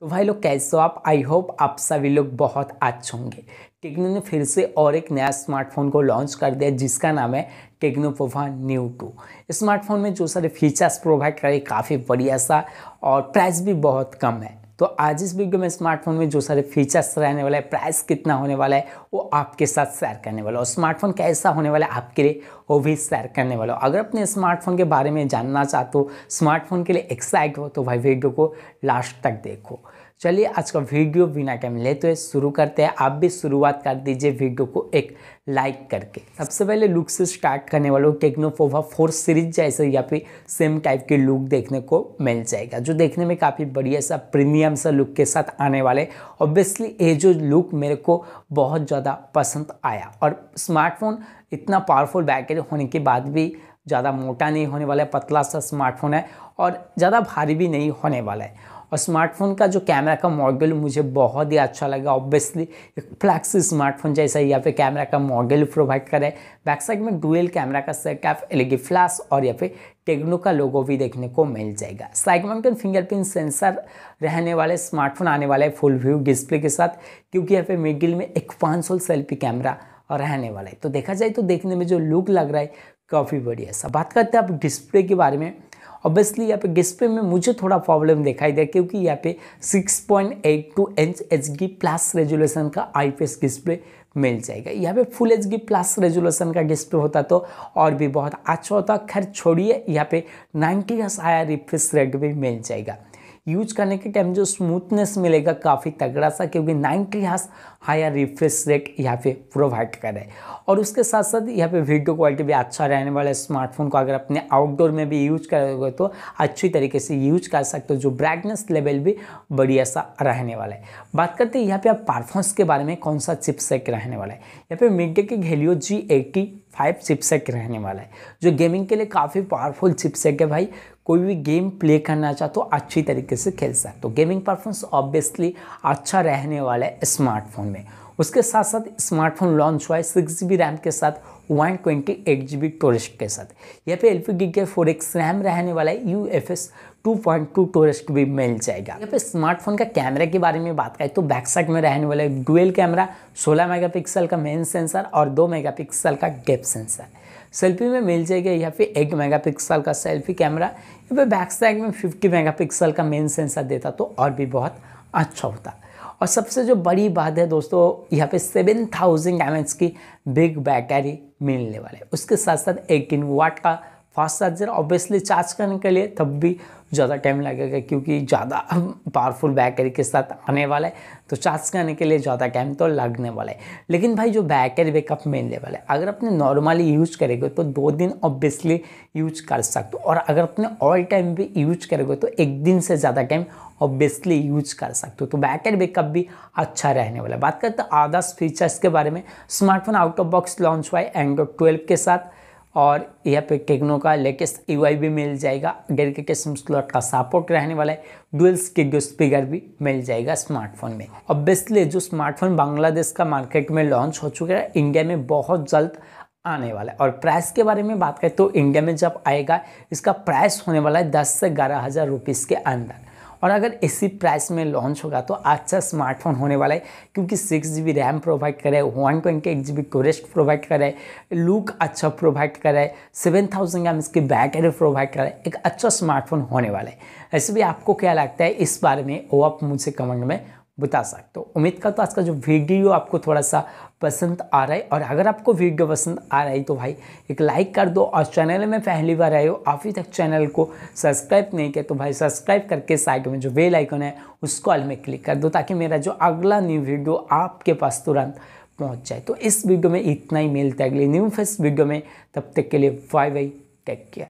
तो भाई लोग कैसे हो आप आई होप आप सभी लोग बहुत अच्छे होंगे टेक्नो ने फिर से और एक नया स्मार्टफोन को लॉन्च कर दिया जिसका नाम है Tecno Pova new two smartphone में जो सारे फीचर्स प्रोवाइड करे काफ़ी बढ़िया सा और प्राइस भी बहुत कम है तो आज इस वीडियो में स्मार्टफोन में जो सारे फीचर्स रहने वाला है प्राइस कितना होने वाला है वो आपके साथ शेयर करने वाला और स्मार्टफोन कैसा होने वाला है आपके लिए वो भी शेयर करने वाला अगर अपने स्मार्टफोन के बारे में जानना चाहते हो स्मार्टफोन के लिए एक्साइट हो तो भाई वीडियो को लास्ट तक देखो चलिए आज का वीडियो बिना टाइम लेते हुए शुरू करते हैं आप भी शुरुआत कर दीजिए वीडियो को एक लाइक करके सबसे पहले लुक से स्टार्ट करने वालों टेक्नोफोवा फोर सीरीज जैसे या फिर सेम टाइप के लुक देखने को मिल जाएगा जो देखने में काफ़ी बढ़िया सा प्रीमियम सा लुक के साथ आने वाले ऑब्वियसली ये जो लुक मेरे को बहुत ज़्यादा पसंद आया और स्मार्टफोन इतना पावरफुल बैटरी होने के बाद भी ज़्यादा मोटा नहीं होने वाला है पतला सा स्मार्टफोन है और ज़्यादा भारी भी नहीं होने वाला है और स्मार्टफोन का जो कैमरा का मॉड्यूल मुझे बहुत ही अच्छा लगा ऑब्वियसली एक फ्लैक्स स्मार्टफोन जैसा यहाँ पे कैमरा का मॉड्यूल प्रोवाइड करें बैक साइड में डुअल कैमरा का सेट आप एलिगी फ्लैश और यहाँ फिर टेक्नो का लोगो भी देखने को मिल जाएगा साइगमाउंटेन फिंगरप्रिंट सेंसर रहने वाले स्मार्टफोन आने वाले फुल व्यू डिस्प्ले के साथ क्योंकि यहाँ पे मिडिल में एक पाँच सेल्फी कैमरा और रहने वाला है तो देखा जाए तो देखने में जो लुक लग रहा है काफ़ी बढ़िया सा बात करते हैं आप डिस्प्ले के बारे में ऑब्वियसली यहाँ पे डिस्प्ले में मुझे थोड़ा प्रॉब्लम दिखाई दिया क्योंकि यहाँ पे 6.82 इंच डी प्लस रेजुलेशन का आईपीएस डिस्प्ले मिल जाएगा यहाँ पे full H D plus resolution का डिस्प्ले होता तो और भी बहुत अच्छा होता खैर छोड़िए यहाँ पे नाइनटी हस आया रिफ्रेश रेट भी मिल जाएगा यूज करने के टाइम जो स्मूथनेस मिलेगा काफ़ी तगड़ा सा क्योंकि नाइन्टी हास हायर रिफ्रेश रेट यहाँ पे प्रोवाइड कर रहा है और उसके साथ साथ यहाँ पे वीडियो क्वालिटी भी अच्छा रहने वाला है स्मार्टफोन को अगर अपने आउटडोर में भी यूज करोगे तो अच्छी तरीके से यूज कर सकते हो जो ब्राइटनेस लेवल भी बढ़िया सा रहने वाला है बात करते हैं यहाँ पे आप परफॉर्मेंस के बारे में कौन सा चिपसेक रहने वाला है यहाँ पे MediaTek Helio G eighty five chipset रहने वाला है जो गेमिंग के लिए काफ़ी पावरफुल चिपसेट है भाई कोई भी गेम प्ले करना चाहते हो तो अच्छी तरीके से खेल सकते हो गेमिंग परफॉर्मेंस ऑब्वियसली अच्छा रहने वाला है स्मार्टफोन में उसके साथ साथ स्मार्टफोन लॉन्च हुआ है सिक्स जी रैम के साथ one twenty eight G B storage के साथ या पे एल पी डी के फोर एक्स रैम रहने वाला है U F S two point two storage भी मिल जाएगा यहाँ पे स्मार्टफोन का कैमरा के बारे में बात करें तो बैक साइड में रहने वाला है डुअल कैमरा सोलह मेगा पिक्सल का मेन सेंसर और दो मेगा पिक्सल का गैप सेंसर सेल्फी में मिल जाएगा यहाँ पे एक मेगा पिक्सल का सेल्फी कैमरा यहाँ पे बैक साइड में फिफ्टी मेगा पिक्सल का मेन सेंसर देता तो और भी बहुत अच्छा होता और सबसे जो बड़ी बात है दोस्तों यहाँ पे सेवन थाउजेंड एम की बिग बैटरी मिलने वाले उसके साथ साथ एटीन वाट का फास्ट चार्जर ऑब्वियसली चार्ज करने के लिए तब भी ज़्यादा टाइम लगेगा क्योंकि ज़्यादा पावरफुल बैटरी के साथ आने वाला है तो चार्ज करने के लिए ज़्यादा टाइम तो लगने वाला है लेकिन भाई जो बैटरी बैकअप मेन लेवल है अगर अपने नॉर्मली यूज करेंगे तो दो दिन ऑब्वियसली यूज कर सकते हो और अगर अपने ऑल टाइम भी यूज करेगा तो एक दिन से ज़्यादा टाइम ऑब्वियसली यूज कर सकते हो तो बैटरी बैकअप भी अच्छा रहने वाला है बात करते हैं आदर्श फीचर्स के बारे में smartphone out of box launch हुआ है एंड्रॉइड ट्वेल्व के साथ और यहाँ पे टेक्नो का लेटेस्ट यू e भी मिल जाएगा के किस्म स्लॉट का सपोर्ट रहने वाला है के जो स्पीकर भी मिल जाएगा स्मार्टफोन में ऑब्वियसली जो स्मार्टफोन बांग्लादेश का मार्केट में लॉन्च हो चुका है इंडिया में बहुत जल्द आने वाला है और प्राइस के बारे में बात करें तो इंडिया में जब आएगा इसका प्राइस होने वाला है दस से ग्यारह हज़ार रुपीज़ के अंदर और अगर इसी प्राइस में लॉन्च होगा तो अच्छा स्मार्टफोन होने वाला है क्योंकि six G B RAM provide करे one twenty eight G B कोरेस्ट प्रोवाइड करे लुक अच्छा प्रोवाइड करे सेवन थाउजेंड एम इसकी बैटरी प्रोवाइड करे एक अच्छा स्मार्टफोन होने वाला है ऐसे भी आपको क्या लगता है इस बारे में वो आप मुझे कमेंट में बता सकते हो उम्मीद करता हूँ आज का जो वीडियो आपको थोड़ा सा पसंद आ रहा है और अगर आपको वीडियो पसंद आ रहा है तो भाई एक लाइक कर दो और चैनल में पहली बार आए हो अभी तक चैनल को सब्सक्राइब नहीं किया तो भाई सब्सक्राइब करके साइड में जो बेल आइकन है उसको ऑल में क्लिक कर दो ताकि मेरा जो अगला न्यू वीडियो आपके पास तुरंत पहुँच जाए तो इस वीडियो में इतना ही मिलता है अगले न्यू फर्स्ट वीडियो में तब तक के लिए बाय वाई टेक केयर